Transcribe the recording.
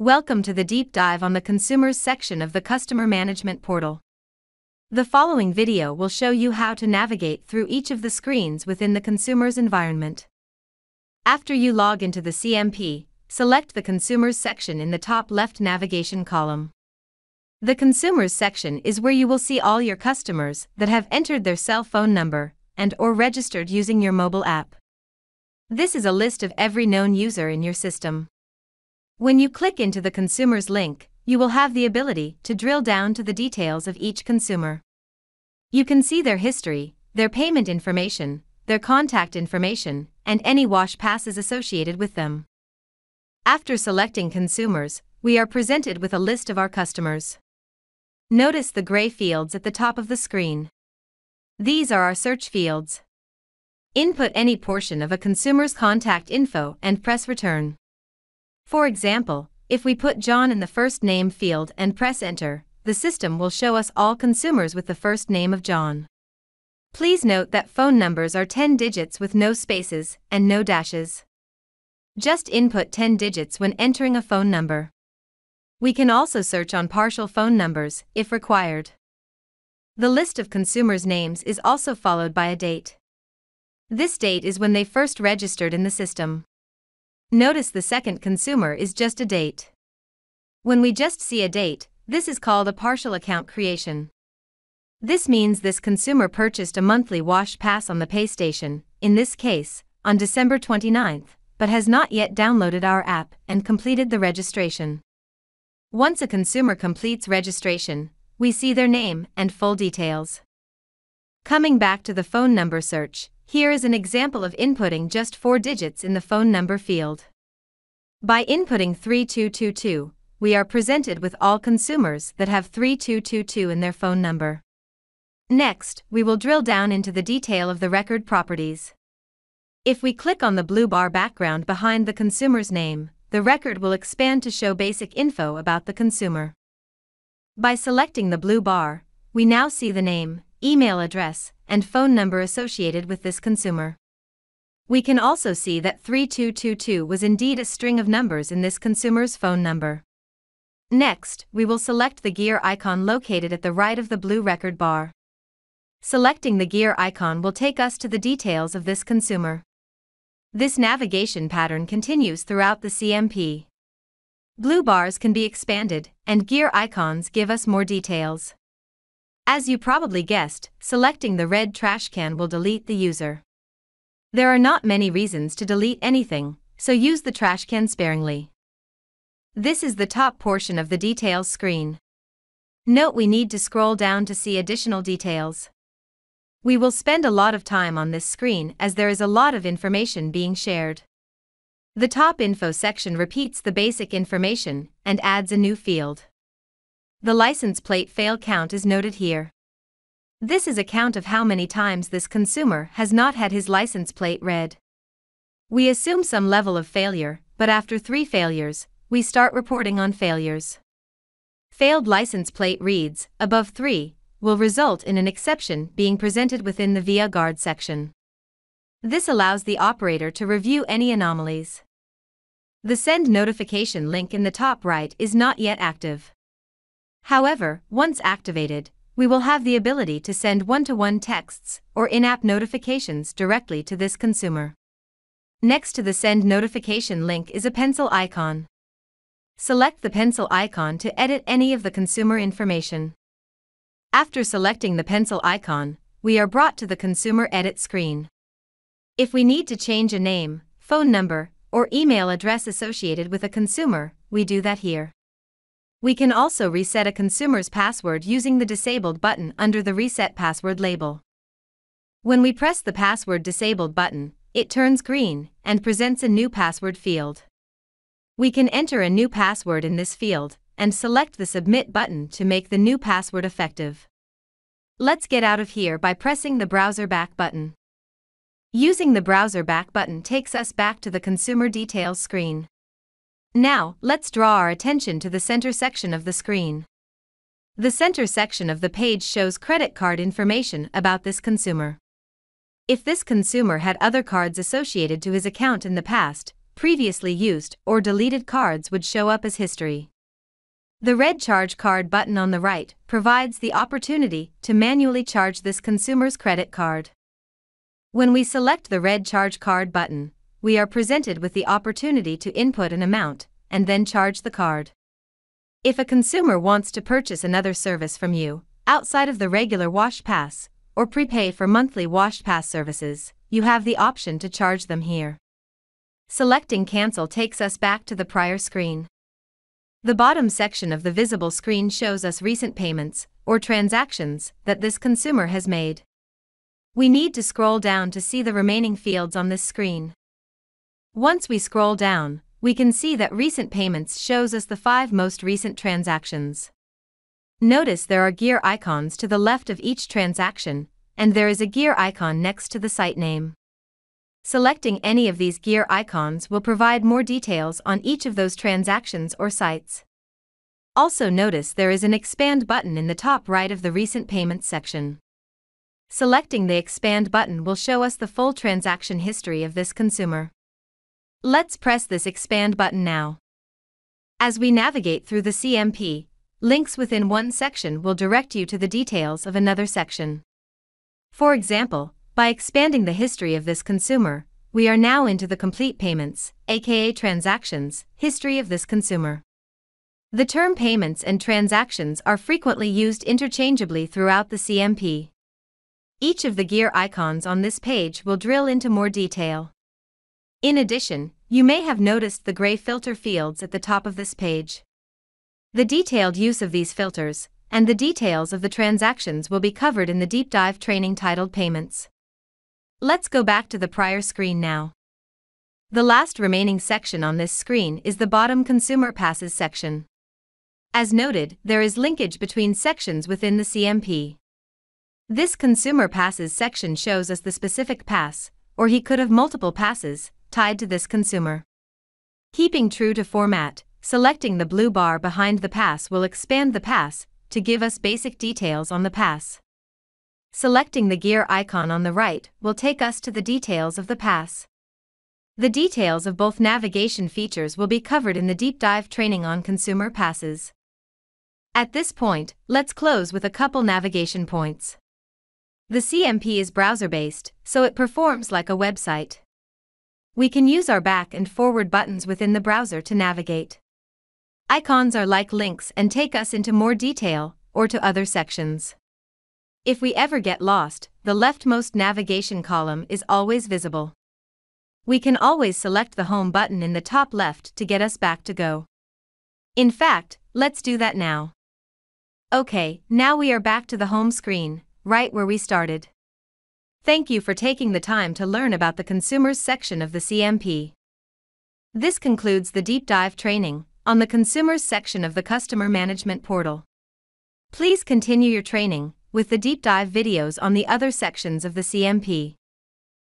Welcome to the deep dive on the consumers section of the customer management portal. The following video will show you how to navigate through each of the screens within the consumer's environment. After you log into the CMP, select the consumers section in the top left navigation column. The consumers section is where you will see all your customers that have entered their cell phone number and or registered using your mobile app. This is a list of every known user in your system. When you click into the consumer's link, you will have the ability to drill down to the details of each consumer. You can see their history, their payment information, their contact information, and any wash passes associated with them. After selecting consumers, we are presented with a list of our customers. Notice the gray fields at the top of the screen. These are our search fields. Input any portion of a consumer's contact info and press return. For example, if we put John in the first name field and press enter, the system will show us all consumers with the first name of John. Please note that phone numbers are 10 digits with no spaces and no dashes. Just input 10 digits when entering a phone number. We can also search on partial phone numbers if required. The list of consumers' names is also followed by a date. This date is when they first registered in the system. Notice the second consumer is just a date. When we just see a date, this is called a partial account creation. This means this consumer purchased a monthly wash pass on the pay station, in this case, on December 29th, but has not yet downloaded our app and completed the registration. Once a consumer completes registration, we see their name and full details. Coming back to the phone number search, here is an example of inputting just four digits in the phone number field. By inputting 3222, we are presented with all consumers that have 3222 in their phone number. Next, we will drill down into the detail of the record properties. If we click on the blue bar background behind the consumer's name, the record will expand to show basic info about the consumer. By selecting the blue bar, we now see the name, email address, and phone number associated with this consumer. We can also see that 3222 was indeed a string of numbers in this consumer's phone number. Next, we will select the gear icon located at the right of the blue record bar. Selecting the gear icon will take us to the details of this consumer. This navigation pattern continues throughout the CMP. Blue bars can be expanded, and gear icons give us more details. As you probably guessed, selecting the red trash can will delete the user. There are not many reasons to delete anything, so use the trash can sparingly. This is the top portion of the details screen. Note we need to scroll down to see additional details. We will spend a lot of time on this screen as there is a lot of information being shared. The top info section repeats the basic information and adds a new field. The license plate fail count is noted here. This is a count of how many times this consumer has not had his license plate read. We assume some level of failure, but after three failures, we start reporting on failures. Failed license plate reads, above three, will result in an exception being presented within the VIA Guard section. This allows the operator to review any anomalies. The send notification link in the top right is not yet active. However, once activated, we will have the ability to send one-to-one -one texts or in-app notifications directly to this consumer. Next to the Send Notification link is a pencil icon. Select the pencil icon to edit any of the consumer information. After selecting the pencil icon, we are brought to the consumer edit screen. If we need to change a name, phone number, or email address associated with a consumer, we do that here. We can also reset a consumer's password using the Disabled button under the Reset Password label. When we press the Password Disabled button, it turns green and presents a new password field. We can enter a new password in this field and select the Submit button to make the new password effective. Let's get out of here by pressing the Browser Back button. Using the Browser Back button takes us back to the Consumer Details screen. Now, let's draw our attention to the center section of the screen. The center section of the page shows credit card information about this consumer. If this consumer had other cards associated to his account in the past, previously used or deleted cards would show up as history. The red charge card button on the right provides the opportunity to manually charge this consumer's credit card. When we select the red charge card button, we are presented with the opportunity to input an amount and then charge the card. If a consumer wants to purchase another service from you, outside of the regular Wash Pass, or prepay for monthly Wash Pass services, you have the option to charge them here. Selecting Cancel takes us back to the prior screen. The bottom section of the visible screen shows us recent payments, or transactions, that this consumer has made. We need to scroll down to see the remaining fields on this screen. Once we scroll down, we can see that recent payments shows us the five most recent transactions. Notice there are gear icons to the left of each transaction, and there is a gear icon next to the site name. Selecting any of these gear icons will provide more details on each of those transactions or sites. Also notice there is an Expand button in the top right of the Recent Payments section. Selecting the Expand button will show us the full transaction history of this consumer. Let's press this expand button now. As we navigate through the CMP, links within one section will direct you to the details of another section. For example, by expanding the history of this consumer, we are now into the complete payments, aka transactions, history of this consumer. The term payments and transactions are frequently used interchangeably throughout the CMP. Each of the gear icons on this page will drill into more detail. In addition, you may have noticed the gray filter fields at the top of this page. The detailed use of these filters and the details of the transactions will be covered in the deep dive training titled Payments. Let's go back to the prior screen now. The last remaining section on this screen is the bottom Consumer Passes section. As noted, there is linkage between sections within the CMP. This Consumer Passes section shows us the specific pass, or he could have multiple passes, tied to this consumer. Keeping true to format, selecting the blue bar behind the pass will expand the pass to give us basic details on the pass. Selecting the gear icon on the right will take us to the details of the pass. The details of both navigation features will be covered in the deep dive training on consumer passes. At this point, let's close with a couple navigation points. The CMP is browser based, so it performs like a website. We can use our back and forward buttons within the browser to navigate. Icons are like links and take us into more detail, or to other sections. If we ever get lost, the leftmost navigation column is always visible. We can always select the home button in the top left to get us back to go. In fact, let's do that now. Okay, now we are back to the home screen, right where we started. Thank you for taking the time to learn about the consumers section of the CMP. This concludes the deep dive training on the consumers section of the customer management portal. Please continue your training with the deep dive videos on the other sections of the CMP.